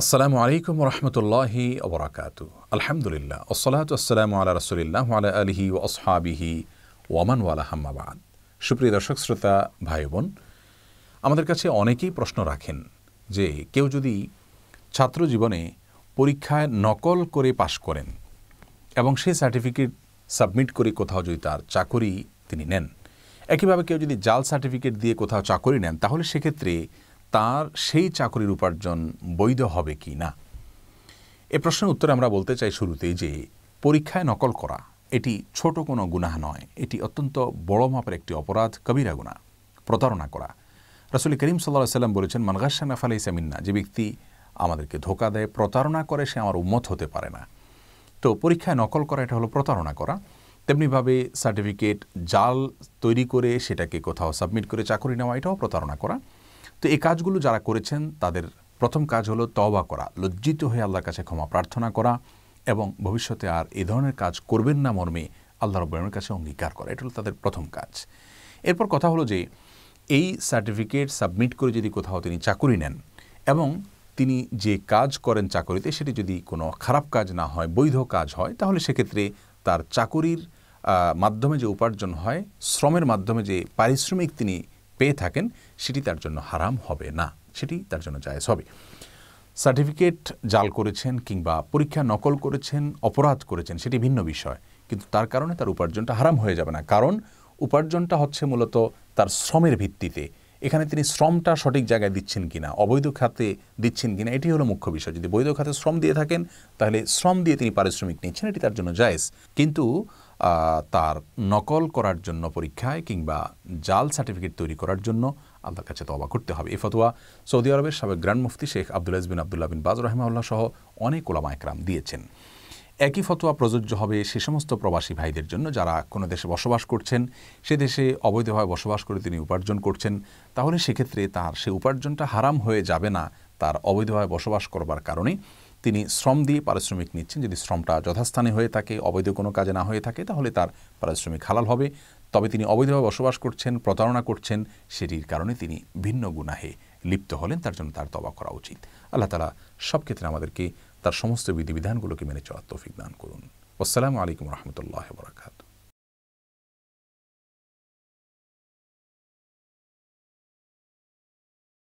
আসসালামু আলাইকুম রহমতুল্লাহি ওবরাকাত আলহামদুলিল্লাহ ওসলাত আসসালামু আল্লাহ রসুলিল্লাহ আলা আলহি ও আসহাবিহি ওয়ামান হাম্মাবাদ সুপ্রিয় দর্শক শ্রোতা ভাই বোন আমাদের কাছে অনেকেই প্রশ্ন রাখেন যে কেউ যদি ছাত্র জীবনে পরীক্ষায় নকল করে পাশ করেন এবং সেই সার্টিফিকেট সাবমিট করে কোথাও যদি তার চাকরি তিনি নেন একইভাবে কেউ যদি জাল সার্টিফিকেট দিয়ে কোথাও চাকরি নেন তাহলে সেক্ষেত্রে তার সেই চাকরির উপার্জন বৈধ হবে কি না এ প্রশ্নের উত্তরে আমরা বলতে চাই শুরুতেই যে পরীক্ষায় নকল করা এটি ছোট কোনো গুনাহ নয় এটি অত্যন্ত বড় মাপের একটি অপরাধ কবিরা গুণা প্রতারণা করা রাসুল করিম সাল্লাহ সাল্লাম বলেছেন মানগাসা ফালাই সামিন্না যে ব্যক্তি আমাদেরকে ধোকা দেয় প্রতারণা করে সে আমার উম্মত হতে পারে না তো পরীক্ষায় নকল করা এটা হলো প্রতারণা করা তেমনিভাবে সার্টিফিকেট জাল তৈরি করে সেটাকে কোথাও সাবমিট করে চাকরি নেওয়া এটাও প্রতারণা করা তো এই কাজগুলো যারা করেছেন তাদের প্রথম কাজ হলো তওবা করা লজ্জিত হয়ে আল্লাহর কাছে ক্ষমা প্রার্থনা করা এবং ভবিষ্যতে আর এ ধরনের কাজ করবেন না মর্মে আল্লাহ রব্বুলের কাছে অঙ্গীকার করা এটা হলো তাদের প্রথম কাজ এরপর কথা হলো যে এই সার্টিফিকেট সাবমিট করে যদি কোথাও তিনি চাকরি নেন এবং তিনি যে কাজ করেন চাকরিতে সেটি যদি কোনো খারাপ কাজ না হয় বৈধ কাজ হয় তাহলে সেক্ষেত্রে তার চাকরির মাধ্যমে যে উপার্জন হয় শ্রমের মাধ্যমে যে পারিশ্রমিক তিনি পেয়ে থাকেন সেটি তার জন্য হারাম হবে না সেটি তার জন্য জায়েজ হবে সার্টিফিকেট জাল করেছেন কিংবা পরীক্ষা নকল করেছেন অপরাধ করেছেন সেটি ভিন্ন বিষয় কিন্তু তার কারণে তার উপার্জনটা হারাম হয়ে যাবে না কারণ উপার্জনটা হচ্ছে মূলত তার শ্রমের ভিত্তিতে এখানে তিনি শ্রমটা সঠিক জায়গায় দিচ্ছেন কিনা অবৈধ খাতে দিচ্ছেন কিনা এটি হলো মুখ্য বিষয় যদি বৈধ খাতে শ্রম দিয়ে থাকেন তাহলে শ্রম দিয়ে তিনি পারিশ্রমিক নিচ্ছেন এটি তার জন্য জায়েজ কিন্তু তার নকল করার জন্য পরীক্ষায় কিংবা জাল সার্টিফিকেট তৈরি করার জন্য আল্লাহর কাছে তবা করতে হবে এ ফতোয়া সৌদি আরবের সাবেক গ্র্যান্ড মুফতি শেখ আবদুল আজবিন আবদুল্লা বিন বাজ রহমাউল্লাহ সহ অনেক ওলামা একরাম দিয়েছেন একই ফতোয়া প্রযোজ্য হবে সে সমস্ত প্রবাসী ভাইদের জন্য যারা কোনো দেশে বসবাস করছেন সে দেশে অবৈধভাবে বসবাস করে তিনি উপার্জন করছেন তাহলে সেক্ষেত্রে তার সে উপার্জনটা হারাম হয়ে যাবে না তার অবৈধভাবে বসবাস করবার কারণে তিনি শ্রম দিয়ে পারিশ্রমিক নিচ্ছেন যদি শ্রমটা যথাস্থানে হয়ে থাকে অবৈধ কোনো কাজে না হয়ে থাকে তাহলে তার পারিশ্রমিক হালাল হবে তবে তিনি অবৈধভাবে বসবাস করছেন প্রতারণা করছেন সেটির কারণে তিনি ভিন্ন গুনাহে লিপ্ত হলেন তার জন্য তার তবা করা উচিত আল্লাহ তালা সব ক্ষেত্রে আমাদেরকে তার সমস্ত বিধিবিধানগুলোকে মেনে চলার তৌফিক দান করুন আসসালামু আলাইকুম রহমতুল্লাহ বরাকাত